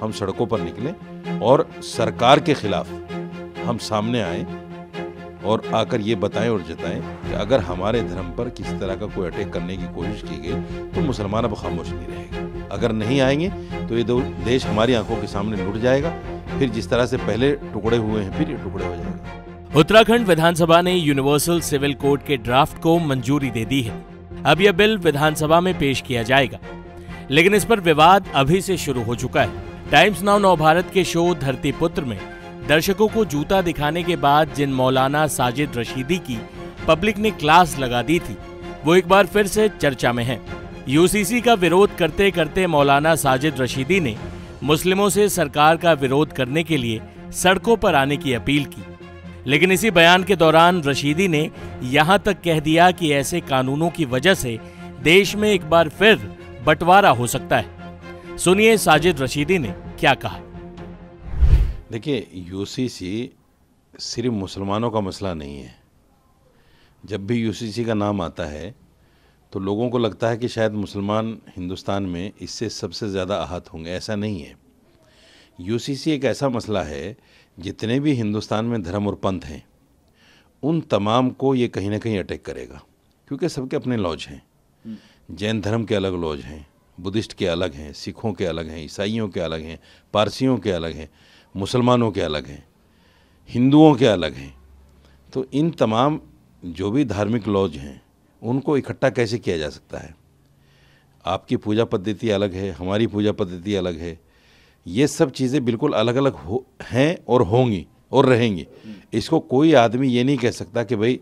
हम सड़कों पर निकले और सरकार के खिलाफ हम सामने आए और आकर ये बताएं और जताएं कि अगर हमारे धर्म पर किसी तरह का कोई अटैक करने की कोशिश की गई तो मुसलमान अब खामोश नहीं रहेगा अगर नहीं आएंगे तो ये देश हमारी आंखों के सामने लुट जाएगा फिर जिस तरह से पहले टुकड़े हुए हैं फिर ये टुकड़े हो जाएगा उत्तराखंड विधानसभा ने यूनिवर्सल सिविल कोड के ड्राफ्ट को मंजूरी दे दी है अब यह बिल विधानसभा में पेश किया जाएगा लेकिन इस पर विवाद अभी से शुरू हो चुका है टाइम्स नाउ नवभारत के शो धरती पुत्र में दर्शकों को जूता दिखाने के बाद जिन मौलाना साजिद रशीदी की पब्लिक ने क्लास लगा दी थी वो एक बार फिर से चर्चा में है यूसीसी का विरोध करते करते मौलाना साजिद रशीदी ने मुस्लिमों से सरकार का विरोध करने के लिए सड़कों पर आने की अपील की लेकिन इसी बयान के दौरान रशीदी ने यहां तक कह दिया कि ऐसे कानूनों की वजह से देश में एक बार फिर बंटवारा हो सकता है सुनिए साजिद रशीदी ने क्या कहा देखिए यूसीसी सिर्फ मुसलमानों का मसला नहीं है जब भी यूसीसी का नाम आता है तो लोगों को लगता है कि शायद मुसलमान हिंदुस्तान में इससे सबसे ज़्यादा आहत होंगे ऐसा नहीं है यूसीसी एक ऐसा मसला है जितने भी हिंदुस्तान में धर्म और पंथ हैं उन तमाम को ये कहीं ना कहीं अटैक करेगा क्योंकि सबके अपने लॉज हैं हम्म। जैन धर्म के अलग लॉज हैं बुद्धिस्ट के अलग हैं सिखों के अलग हैं ईसाइयों के अलग हैं पारसियों के अलग हैं मुसलमानों के अलग हैं हिंदुओं के अलग हैं तो इन तमाम जो भी धार्मिक लॉज हैं उनको इकट्ठा कैसे किया जा सकता है आपकी पूजा पद्धति अलग है हमारी पूजा पद्धति अलग है ये सब चीज़ें बिल्कुल अलग अलग हो हैं और होंगी और रहेंगी इसको कोई आदमी ये नहीं कह सकता कि भाई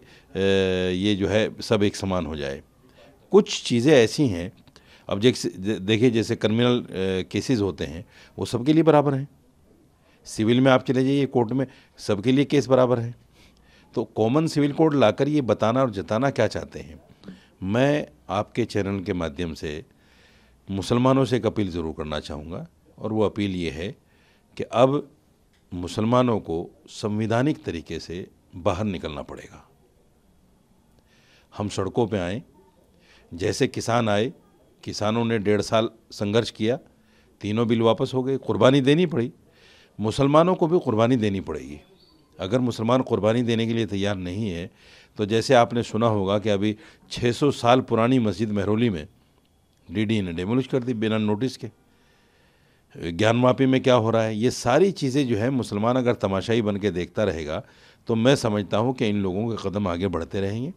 ये जो है सब एक समान हो जाए कुछ चीज़ें ऐसी हैं अब जैसे देखिए जैसे क्रिमिनल केसेस होते हैं वो सबके लिए बराबर हैं सिविल में आप चले जाइए कोर्ट में सबके लिए केस बराबर हैं तो कॉमन सिविल कोड लाकर ये बताना और जताना क्या चाहते हैं मैं आपके चैनल के माध्यम से मुसलमानों से एक अपील ज़रूर करना चाहूँगा और वो अपील ये है कि अब मुसलमानों को संविधानिक तरीके से बाहर निकलना पड़ेगा हम सड़कों पे आए जैसे किसान आए किसानों ने डेढ़ साल संघर्ष किया तीनों बिल वापस हो गए कुर्बानी देनी पड़ी मुसलमानों को भी कुर्बानी देनी पड़ेगी अगर मुसलमान कुर्बानी देने के लिए तैयार नहीं है तो जैसे आपने सुना होगा कि अभी 600 साल पुरानी मस्जिद महरोली में डीडी ने डेमोलिश कर दी बिना नोटिस के ज्ञानवापी में क्या हो रहा है ये सारी चीज़ें जो है मुसलमान अगर तमाशाई बन के देखता रहेगा तो मैं समझता हूँ कि इन लोगों के कदम आगे बढ़ते रहेंगे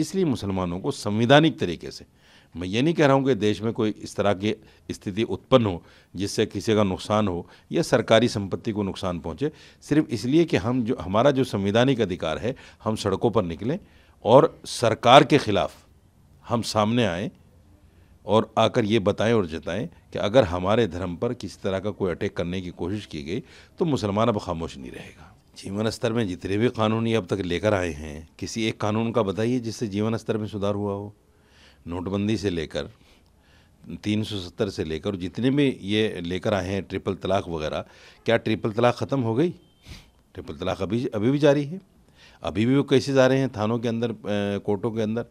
इसलिए मुसलमानों को संविधानिक तरीके से मैं ये नहीं कह रहा हूँ कि देश में कोई इस तरह की स्थिति उत्पन्न हो जिससे किसी का नुकसान हो या सरकारी संपत्ति को नुकसान पहुँचे सिर्फ इसलिए कि हम जो हमारा जो संवैधानिक अधिकार है हम सड़कों पर निकलें और सरकार के ख़िलाफ़ हम सामने आएँ और आकर ये बताएं और जताएं कि अगर हमारे धर्म पर किसी तरह का कोई अटैक करने की कोशिश की गई तो मुसलमान अब खामोश नहीं रहेगा जीवन स्तर में जितने भी कानून ये अब तक लेकर आए हैं किसी एक कानून का बताइए जिससे जीवन स्तर में सुधार हुआ हो नोटबंदी से लेकर 370 से लेकर जितने भी ये लेकर आए हैं ट्रिपल तलाक वगैरह क्या ट्रिपल तलाक ख़त्म हो गई ट्रिपल तलाक अभी अभी भी जारी है अभी भी वो कैसे जा रहे हैं थानों के अंदर कोर्टों के अंदर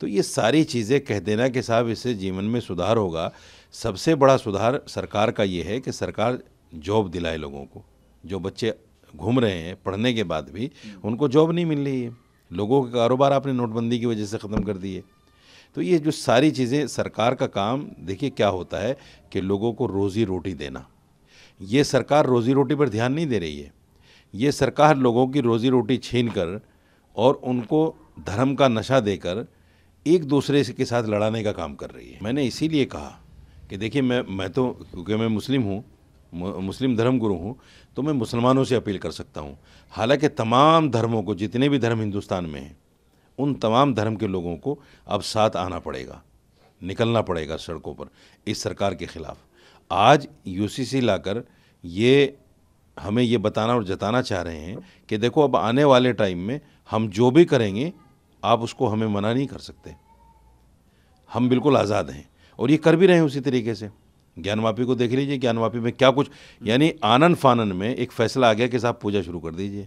तो ये सारी चीज़ें कह देना कि साहब इससे जीवन में सुधार होगा सबसे बड़ा सुधार सरकार का ये है कि सरकार जॉब दिलाए लोगों को जो बच्चे घूम रहे हैं पढ़ने के बाद भी उनको जॉब नहीं मिल रही है लोगों के कारोबार आपने नोटबंदी की वजह से ख़त्म कर दिए तो ये जो सारी चीज़ें सरकार का काम देखिए क्या होता है कि लोगों को रोज़ी रोटी देना ये सरकार रोज़ी रोटी पर ध्यान नहीं दे रही है ये सरकार लोगों की रोज़ी रोटी छीन कर और उनको धर्म का नशा देकर एक दूसरे के साथ लड़ाने का काम कर रही है मैंने इसीलिए कहा कि देखिए मैं मैं तो क्योंकि मैं मुस्लिम हूँ मुस्लिम धर्म गुरु हूँ तो मैं मुसलमानों से अपील कर सकता हूँ हालांकि तमाम धर्मों को जितने भी धर्म हिंदुस्तान में हैं उन तमाम धर्म के लोगों को अब साथ आना पड़ेगा निकलना पड़ेगा सड़कों पर इस सरकार के ख़िलाफ़ आज यूसीसी लाकर ये हमें ये बताना और जताना चाह रहे हैं कि देखो अब आने वाले टाइम में हम जो भी करेंगे आप उसको हमें मना नहीं कर सकते हम बिल्कुल आज़ाद हैं और ये कर भी रहे हैं उसी तरीके से ज्ञानवापी को देख लीजिए ज्ञानवापी में क्या कुछ यानी आनंद फानन में एक फैसला आ गया कि साहब पूजा शुरू कर दीजिए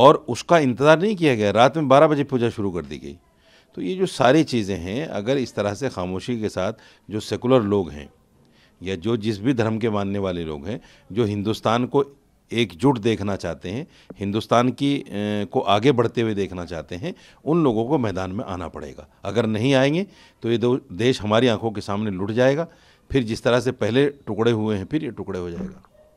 और उसका इंतज़ार नहीं किया गया रात में बारह बजे पूजा शुरू कर दी गई तो ये जो सारी चीज़ें हैं अगर इस तरह से खामोशी के साथ जो सेकुलर लोग हैं या जो जिस भी धर्म के मानने वाले लोग हैं जो हिंदुस्तान को एकजुट देखना चाहते हैं हिंदुस्तान की को आगे बढ़ते हुए देखना चाहते हैं उन लोगों को मैदान में आना पड़ेगा अगर नहीं आएंगे तो ये देश हमारी आंखों के सामने लुट जाएगा फिर जिस तरह से पहले टुकड़े हुए हैं फिर ये टुकड़े हो जाएगा